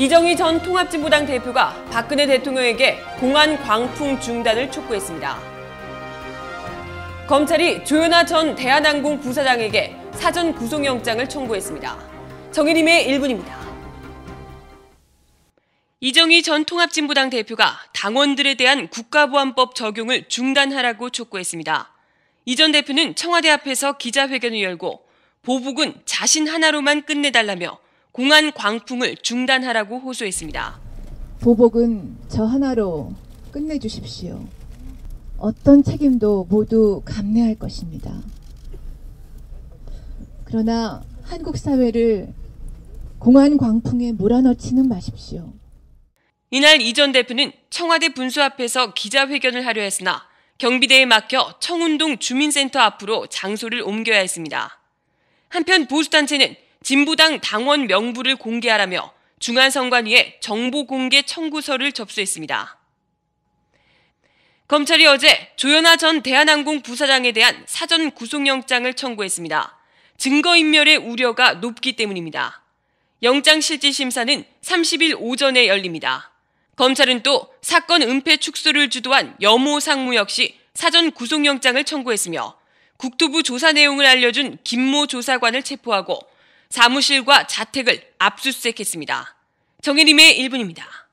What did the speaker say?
이정희 전 통합진보당 대표가 박근혜 대통령에게 공안 광풍 중단을 촉구했습니다. 검찰이 조현아 전 대한항공 부사장에게 사전 구속영장을 청구했습니다. 정혜림의 1분입니다. 이정희 전 통합진보당 대표가 당원들에 대한 국가보안법 적용을 중단하라고 촉구했습니다. 이 전 대표는 청와대 앞에서 기자회견을 열고 보복은 자신 하나로만 끝내달라며 공안 광풍을 중단하라고 호소했습니다. 보복은 저 하나로 끝내주십시오. 어떤 책임도 모두 감내할 것입니다. 그러나 한국 사회를 공안 광풍에 몰아넣지는 마십시오. 이날 이전 대표는 청와대 분수 앞에서 기자회견을 하려 했으나 경비대에 맡겨 청운동 주민센터 앞으로 장소를 옮겨야 했습니다. 한편 보수단체는 진보당 당원 명부를 공개하라며 중앙선관위에 정보 공개 청구서를 접수했습니다. 검찰이 어제 조현아 전 대한항공 부사장에 대한 사전 구속영장을 청구했습니다. 증거인멸의 우려가 높기 때문입니다. 영장실질심사는 30일 오전에 열립니다. 검찰은 또 사건 은폐 축소를 주도한 여모 상무 역시 사전 구속영장을 청구했으며 국토부 조사 내용을 알려준 김모 조사관을 체포하고 사무실과 자택을 압수수색했습니다. 정혜림의 1분입니다.